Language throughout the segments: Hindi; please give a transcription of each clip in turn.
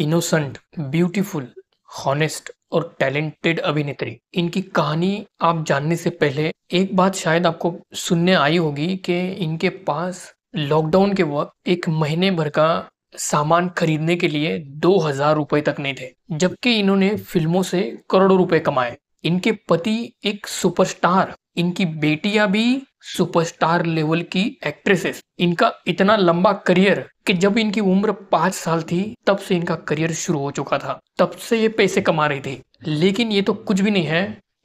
इनोसेंट ब्यूटीफुल हॉनेस्ट और टैलेंटेड अभिनेत्री इनकी कहानी आप जानने से पहले एक बात शायद आपको सुनने आई होगी कि इनके पास लॉकडाउन के वक्त एक महीने भर का सामान खरीदने के लिए दो हजार रुपए तक नहीं थे जबकि इन्होंने फिल्मों से करोड़ों रुपए कमाए इनके पति एक सुपरस्टार इनकी बेटियां भी सुपरस्टार लेवल की एक्ट्रेसेस इनका इतना लंबा करियर कि जब इनकी उम्र पांच साल थी तब से इनका करियर शुरू हो चुका था तब से ये पैसे कमा रहे थे लेकिन ये तो कुछ भी नहीं है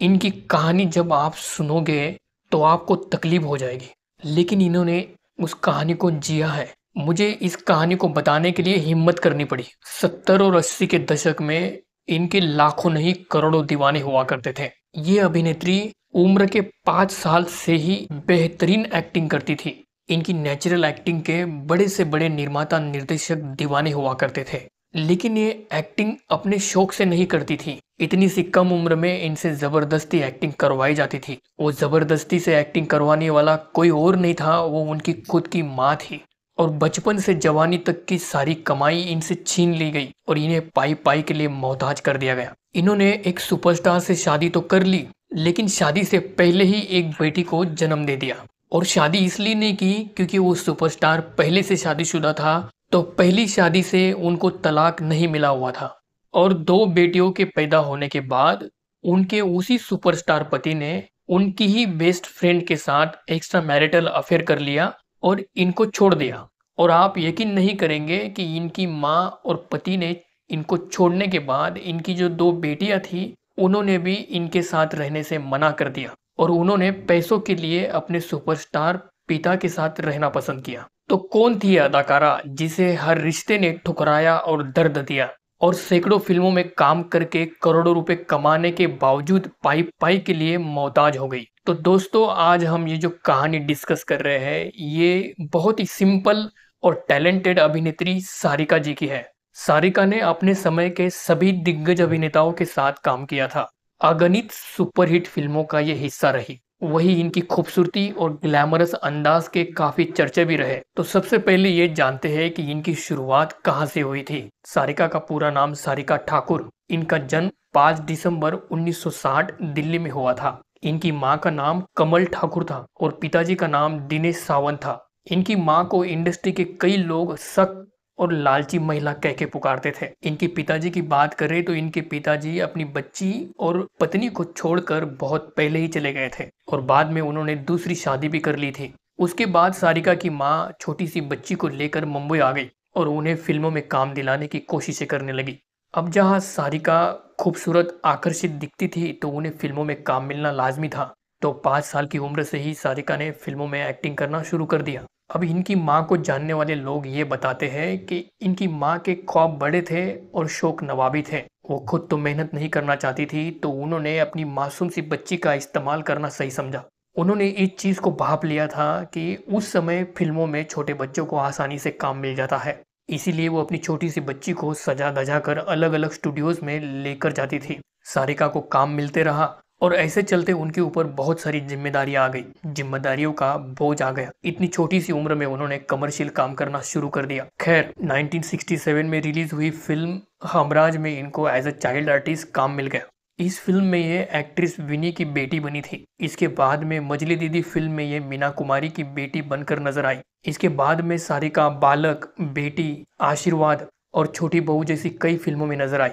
इनकी कहानी जब आप सुनोगे तो आपको तकलीफ हो जाएगी लेकिन इन्होंने उस कहानी को जिया है मुझे इस कहानी को बताने के लिए हिम्मत करनी पड़ी सत्तर और अस्सी के दशक में इनके लाखों नहीं करोड़ों दीवाने हुआ करते थे ये अभिनेत्री उम्र के पांच साल से ही बेहतरीन एक्टिंग करती थी इनकी नेचुरल एक्टिंग के बड़े से बड़े निर्माता निर्देशक दीवाने हुआ करते थे लेकिन ये एक्टिंग अपने शौक से नहीं करती थी इतनी सी कम उम्र में इनसे ज़बरदस्ती एक्टिंग करवाई जाती थी वो ज़बरदस्ती से एक्टिंग करवाने वाला कोई और नहीं था वो उनकी खुद की माँ थी और बचपन से जवानी तक की सारी कमाई इनसे छीन ली गई और इन्हें पाई पाई के लिए मोहताज कर दिया गया इन्होंने एक सुपरस्टार से शादी तो कर ली लेकिन शादी से पहले ही एक बेटी को जन्म दे दिया और शादी इसलिए नहीं की क्योंकि वो सुपरस्टार पहले से शादीशुदा था तो पहली शादी से उनको तलाक नहीं मिला हुआ था और दो बेटियों के पैदा होने के बाद उनके उसी सुपरस्टार पति ने उनकी ही बेस्ट फ्रेंड के साथ एक्स्ट्रा मैरिटल अफेयर कर लिया और इनको छोड़ दिया और आप यकीन नहीं करेंगे कि इनकी माँ और पति ने इनको छोड़ने के बाद इनकी जो दो बेटियाँ थी उन्होंने भी इनके साथ रहने से मना कर दिया और उन्होंने पैसों के लिए अपने सुपरस्टार पिता के साथ रहना पसंद किया तो कौन थी अदाकारा जिसे हर रिश्ते ने ठुकराया और दर्द दिया और सैकड़ों फिल्मों में काम करके करोड़ों रुपए कमाने के बावजूद पाई पाई के लिए मोहताज हो गई तो दोस्तों आज हम ये जो कहानी डिस्कस कर रहे हैं ये बहुत ही सिंपल और टैलेंटेड अभिनेत्री सारिका जी की है सारिका ने अपने समय के सभी दिग्गज अभिनेताओं के साथ काम किया था अगणित सुपरहिट फिल्मों का ये हिस्सा रही वही इनकी खूबसूरती और ग्लैमरस अंदाज के काफी चर्चे भी रहे तो सबसे पहले ये जानते हैं कि इनकी शुरुआत कहाँ से हुई थी सारिका का पूरा नाम सारिका ठाकुर इनका जन्म 5 दिसंबर 1960 दिल्ली में हुआ था इनकी माँ का नाम कमल ठाकुर था और पिताजी का नाम दिनेश सावंत था इनकी माँ को इंडस्ट्री के कई लोग सख्त और लालची महिला कह के पुकारते थे इनके पिताजी की बात करें तो इनके पिताजी अपनी बच्ची और पत्नी को छोड़कर बहुत पहले ही चले गए थे और बाद में उन्होंने दूसरी शादी भी कर ली थी उसके बाद सारिका की माँ छोटी सी बच्ची को लेकर मुंबई आ गई और उन्हें फिल्मों में काम दिलाने की कोशिशें करने लगी अब जहाँ सारिका खूबसूरत आकर्षित दिखती थी तो उन्हें फिल्मों में काम मिलना लाजमी था तो पाँच साल की उम्र से ही सारिका ने फिल्मों में एक्टिंग करना शुरू कर दिया अब इनकी माँ को जानने वाले लोग ये बताते हैं कि इनकी माँ के ख्वाब बड़े थे और शौक नवाबी थे वो खुद तो मेहनत नहीं करना चाहती थी तो उन्होंने अपनी मासूम सी बच्ची का इस्तेमाल करना सही समझा उन्होंने इस चीज़ को भाप लिया था कि उस समय फिल्मों में छोटे बच्चों को आसानी से काम मिल जाता है इसीलिए वो अपनी छोटी सी बच्ची को सजा दजा कर अलग अलग स्टूडियोज में लेकर जाती थी सारिका को काम मिलते रहा और ऐसे चलते उनके ऊपर बहुत सारी जिम्मेदारियां आ गई जिम्मेदारियों का बोझ आ गया इतनी छोटी सी उम्र में उन्होंने कमर्शियल काम करना शुरू कर दिया खैर 1967 में रिलीज हुई फिल्म हमराज में इनको एज अ चाइल्ड आर्टिस्ट काम मिल गया इस फिल्म में ये एक्ट्रेस विनी की बेटी बनी थी इसके बाद में मजली दीदी फिल्म में ये मीना कुमारी की बेटी बनकर नजर आई इसके बाद में सारिका बालक बेटी आशीर्वाद और छोटी बहू जैसी कई फिल्मों में नजर आई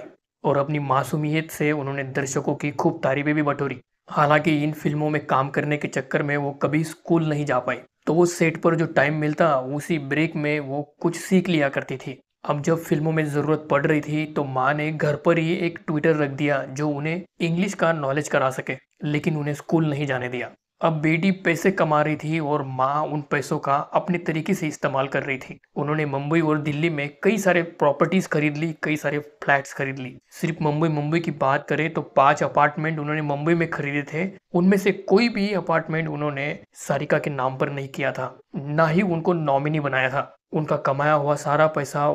और अपनी मासूमियत से उन्होंने दर्शकों की खूब तारीफें भी बटोरी हालांकि इन फिल्मों में काम करने के चक्कर में वो कभी स्कूल नहीं जा पाई तो वो सेट पर जो टाइम मिलता उसी ब्रेक में वो कुछ सीख लिया करती थी अब जब फिल्मों में ज़रूरत पड़ रही थी तो माँ ने घर पर ही एक ट्विटर रख दिया जो उन्हें इंग्लिश का नॉलेज करा सके लेकिन उन्हें स्कूल नहीं जाने दिया अब बेटी पैसे कमा रही थी और माँ उन पैसों का अपने तरीके से इस्तेमाल कर रही थी उन्होंने मुंबई और दिल्ली में कई सारे प्रॉपर्टीज खरीद ली कई सारे फ्लैट्स खरीद ली सिर्फ मुंबई मुंबई की बात करें तो पांच अपार्टमेंट उन्होंने मुंबई में खरीदे थे उनमें से कोई भी अपार्टमेंट उन्होंने सारिका के नाम पर नहीं किया था ना ही उनको नॉमिनी बनाया था उनका कमाया हुआ सारा पैसा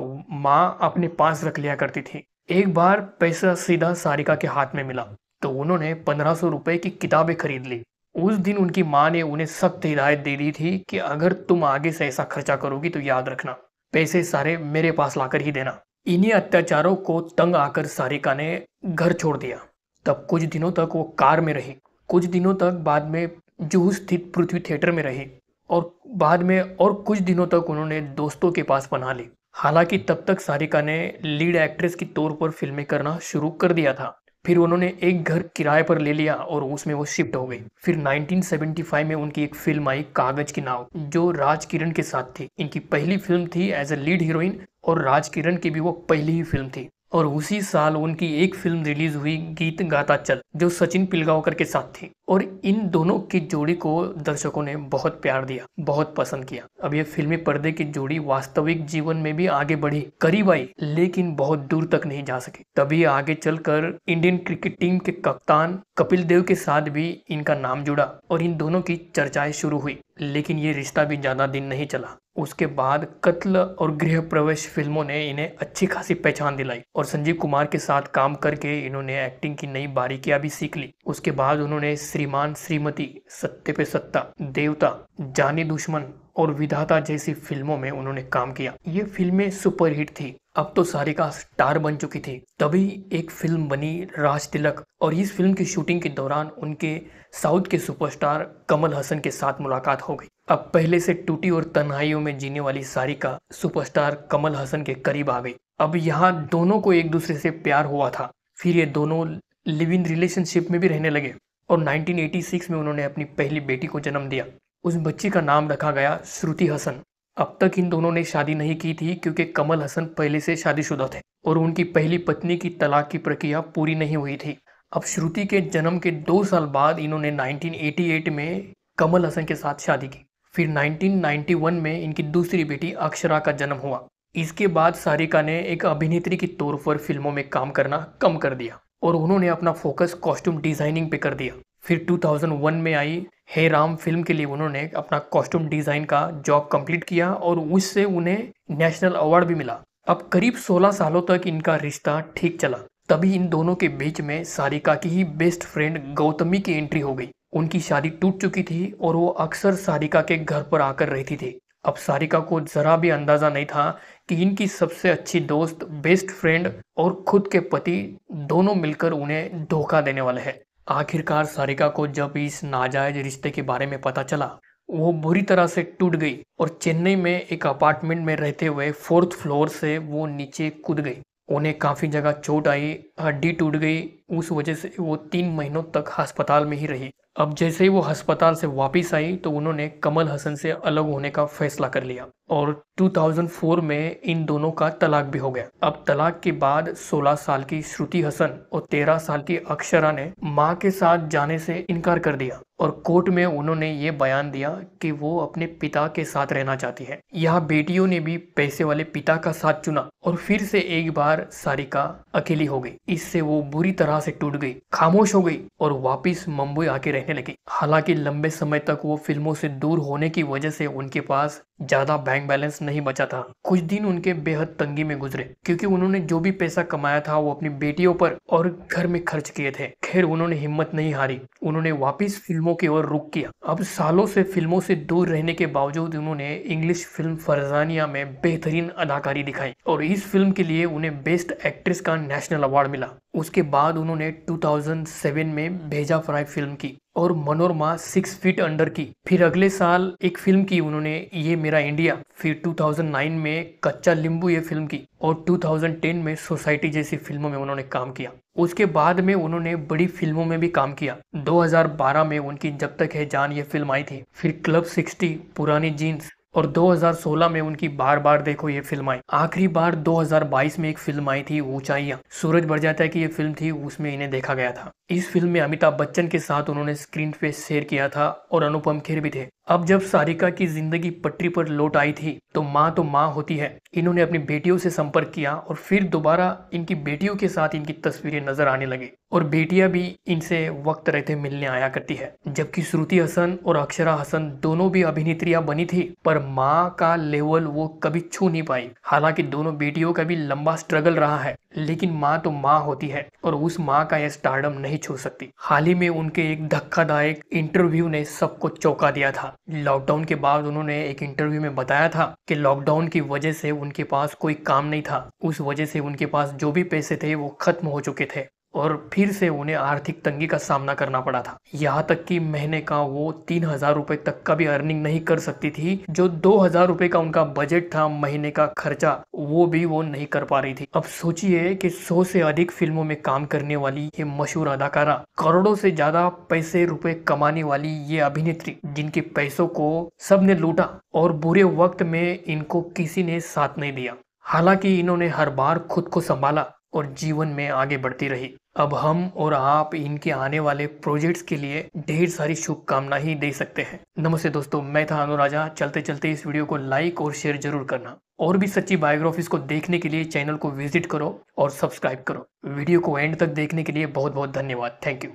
माँ अपने पास रख लिया करती थी एक बार पैसा सीधा सारिका के हाथ में मिला तो उन्होंने पंद्रह सौ रुपये की किताबें खरीद ली उस दिन उनकी माँ ने उन्हें सख्त हिदायत दे दी थी कि अगर तुम आगे से ऐसा खर्चा करोगी तो याद रखना पैसे सारे मेरे पास लाकर ही देना इन्हीं अत्याचारों को तंग आकर सारिका ने घर छोड़ दिया तब कुछ दिनों तक वो कार में रही कुछ दिनों तक बाद में जूहू स्थित पृथ्वी थिएटर में रही और बाद में और कुछ दिनों तक उन्होंने दोस्तों के पास बना ली हालांकि तब तक सारिका ने लीड एक्ट्रेस के तौर पर फिल्में करना शुरू कर दिया था फिर उन्होंने एक घर किराए पर ले लिया और उसमें वो शिफ्ट हो गई फिर 1975 में उनकी एक फिल्म आई कागज की नाव जो राज किरण के साथ थी इनकी पहली फिल्म थी एज ए लीड हीरोइन और राज किरण की भी वो पहली ही फिल्म थी और उसी साल उनकी एक फिल्म रिलीज हुई गीत गाता चल जो सचिन पिलगांवकर के साथ थी और इन दोनों की जोड़ी को दर्शकों ने बहुत प्यार दिया बहुत पसंद किया अब ये फिल्मी पर्दे की जोड़ी वास्तविक जीवन में भी आगे बढ़ी करीब आई लेकिन बहुत दूर तक नहीं जा सकी तभी आगे चलकर इंडियन क्रिकेट टीम के कप्तान कपिल देव के साथ भी इनका नाम जुड़ा और इन दोनों की चर्चाएं शुरू हुई लेकिन ये रिश्ता भी ज्यादा दिन नहीं चला उसके बाद कत्ल और गृह प्रवेश फिल्मों ने इन्हें अच्छी खासी पहचान दिलाई और संजीव कुमार के साथ काम करके इन्होंने एक्टिंग की नई बारीकियां भी सीख ली उसके बाद उन्होंने श्रीमान श्रीमती सत्य पे सत्ता देवता जानी दुश्मन और विधाता जैसी फिल्मों में उन्होंने काम किया ये फिल्में सुपरहिट थी अब तो सारिका स्टार बन चुकी थी तभी एक फिल्म बनी राज तिलक और इस फिल्म की शूटिंग के दौरान उनके साउथ के सुपरस्टार कमल हसन के साथ मुलाकात हो गई अब पहले से टूटी और तन्हाइयों में जीने वाली सारिका सुपरस्टार कमल हसन के करीब आ गई अब यहाँ दोनों को एक दूसरे से प्यार हुआ था फिर ये दोनों लिव इन रिलेशनशिप में भी रहने लगे और 1986 में उन्होंने अपनी पहली बेटी को जन्म दिया उस बच्ची का नाम रखा गया श्रुति हसन अब तक इन दोनों ने शादी नहीं की थी क्योंकि कमल हसन पहले से शादीशुदा थे और उनकी पहली पत्नी की तलाक की प्रक्रिया पूरी नहीं हुई थी अब श्रुति के जन्म के दो साल बाद इन्होंने 1988 में कमल हसन के साथ शादी की फिर 1991 में इनकी दूसरी बेटी अक्षरा का जन्म हुआ इसके बाद सारिका ने एक अभिनेत्री के तौर पर फिल्मों में काम करना कम कर दिया और उन्होंने अपना फोकस कॉस्ट्यूम डिज़ाइनिंग पे कर दिया फिर 2001 में आई हे राम फिल्म के लिए उन्होंने अपना कॉस्ट्यूम डिज़ाइन का जॉब कंप्लीट किया और उससे उन्हें नेशनल अवार्ड भी मिला अब करीब 16 सालों तक इनका रिश्ता ठीक चला तभी इन दोनों के बीच में सारिका की ही बेस्ट फ्रेंड गौतमी की एंट्री हो गई उनकी शादी टूट चुकी थी और वो अक्सर सारिका के घर पर आकर रहती थी अब सारिका को जरा भी अंदाज़ा नहीं था कि इनकी सबसे अच्छी दोस्त बेस्ट फ्रेंड और खुद के पति दोनों मिलकर उन्हें धोखा देने वाले हैं आखिरकार सारिका को जब इस नाजायज रिश्ते के बारे में पता चला वो बुरी तरह से टूट गई और चेन्नई में एक अपार्टमेंट में रहते हुए फोर्थ फ्लोर से वो नीचे कूद गई उन्हें काफ़ी जगह चोट आई हड्डी टूट गई उस वजह से वो तीन महीनों तक अस्पताल में ही रही अब जैसे ही वो अस्पताल से वापस आई तो उन्होंने कमल हसन से अलग होने का फैसला कर लिया और 2004 में इन दोनों का तलाक भी हो गया अब तलाक के बाद 16 साल की श्रुति हसन और 13 साल की अक्षरा ने माँ के साथ जाने से इनकार कर दिया और कोर्ट में उन्होंने ये बयान दिया कि वो अपने पिता के साथ रहना चाहती है यहाँ बेटियों ने भी पैसे वाले पिता का साथ चुना और फिर से एक बार सारिका अकेली हो गई इससे वो बुरी तरह यहाँ से टूट गई खामोश हो गई और वापिस मुंबई आके रहने लगी हालांकि लंबे समय तक वो फिल्मों से दूर होने की वजह से उनके पास ज्यादा बैंक बैलेंस नहीं बचा था कुछ दिन उनके बेहद तंगी में गुजरे क्योंकि उन्होंने जो भी पैसा कमाया था वो अपनी बेटियों पर और घर में खर्च किए थे खैर उन्होंने हिम्मत नहीं हारी उन्होंने वापस फिल्मों की ओर रुख किया अब सालों से फिल्मों से दूर रहने के बावजूद उन्होंने इंग्लिश फिल्म फरजानिया में बेहतरीन अदाकारी दिखाई और इस फिल्म के लिए उन्हें बेस्ट एक्ट्रेस का नेशनल अवार्ड मिला उसके बाद उन्होंने टू में भेजा फ्राई फिल्म की और मनोरमा सिक्स फीट अंडर की फिर अगले साल एक फिल्म की उन्होंने ये मेरा इंडिया फिर 2009 में कच्चा लिंबू ये फिल्म की और 2010 में सोसाइटी जैसी फिल्मों में उन्होंने काम किया उसके बाद में उन्होंने बड़ी फिल्मों में भी काम किया 2012 में उनकी जब तक है जान ये फिल्म आई थी फिर क्लब 60 पुरानी जीन्स और 2016 में उनकी बार बार देखो ये फिल्म आई आखिरी बार 2022 में एक फिल्म आई थी ऊंचाइया सूरज बढ़ जाता है कि ये फिल्म थी उसमें इन्हें देखा गया था इस फिल्म में अमिताभ बच्चन के साथ उन्होंने स्क्रीन पे शेयर किया था और अनुपम खेर भी थे अब जब सारिका की जिंदगी पटरी पर लौट आई थी तो माँ तो माँ होती है इन्होंने अपनी बेटियों से संपर्क किया और फिर दोबारा इनकी बेटियों के साथ इनकी तस्वीरें नजर आने लगी और बेटियां भी इनसे वक्त रहते मिलने आया करती है जबकि श्रुति हसन और अक्षरा हसन दोनों भी अभिनेत्रियां बनी थी पर माँ का लेवल वो कभी छू नहीं पाई हालांकि दोनों बेटियों का भी लंबा स्ट्रगल रहा है लेकिन माँ तो माँ होती है और उस माँ का यह स्टार्डम नहीं छू सकती हाल ही में उनके एक धक्कादायक इंटरव्यू ने सबको चौंका दिया था लॉकडाउन के बाद उन्होंने एक इंटरव्यू में बताया था कि लॉकडाउन की वजह से उनके पास कोई काम नहीं था उस वजह से उनके पास जो भी पैसे थे वो खत्म हो चुके थे और फिर से उन्हें आर्थिक तंगी का सामना करना पड़ा था यहाँ तक कि महीने का वो तीन हजार रुपए तक का भी अर्निंग नहीं कर सकती थी जो दो हजार रूपए का उनका बजट था महीने का खर्चा वो भी वो नहीं कर पा रही थी अब सोचिए कि सौ से अधिक फिल्मों में काम करने वाली ये मशहूर अदाकारा करोड़ों से ज्यादा पैसे रुपए कमाने वाली ये अभिनेत्री जिनके पैसों को सबने लूटा और बुरे वक्त में इनको किसी ने साथ नहीं दिया हालांकि इन्होंने हर बार खुद को संभाला और जीवन में आगे बढ़ती रही अब हम और आप इनके आने वाले प्रोजेक्ट्स के लिए ढेर सारी शुभकामना ही दे सकते हैं नमस्ते दोस्तों मैं था अनुराजा चलते चलते इस वीडियो को लाइक और शेयर जरूर करना और भी सच्ची बायोग्राफीज को देखने के लिए चैनल को विजिट करो और सब्सक्राइब करो वीडियो को एंड तक देखने के लिए बहुत बहुत धन्यवाद थैंक यू